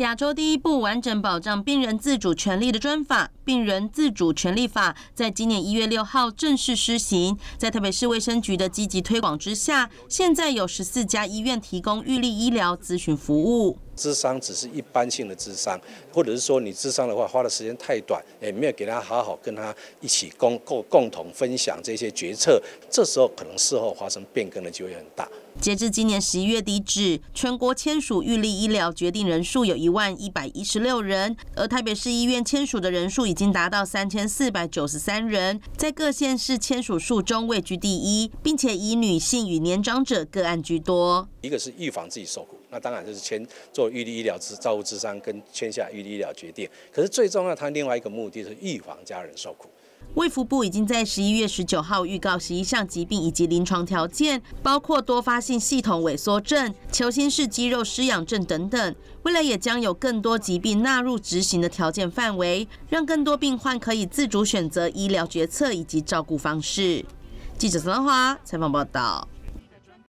亚洲第一部完整保障病人自主权利的专法《病人自主权利法》在今年一月六号正式施行，在台北市卫生局的积极推广之下，现在有十四家医院提供预立医疗咨询服务。智商只是一般性的智商，或者是说你智商的话，花的时间太短，也没有给他好好跟他一起共共共同分享这些决策，这时候可能事后发生变更的机会很大。截至今年十一月底止，全国签署预立医疗决定人数有一万一百一十六人，而台北市医院签署的人数已经达到三千四百九十三人，在各县市签署数中位居第一，并且以女性与年长者个案居多。一个是预防自己受苦。那当然就是签做预立医疗治照顾咨商跟签下预立医疗决定，可是最重要，它另外一个目的是预防家人受苦。卫福部已经在十一月十九号预告十一项疾病以及临床条件，包括多发性系统萎缩症、球心式肌肉失养症等等。未来也将有更多疾病纳入执行的条件范围，让更多病患可以自主选择医疗决策以及照顾方式。记者陈华采访报道。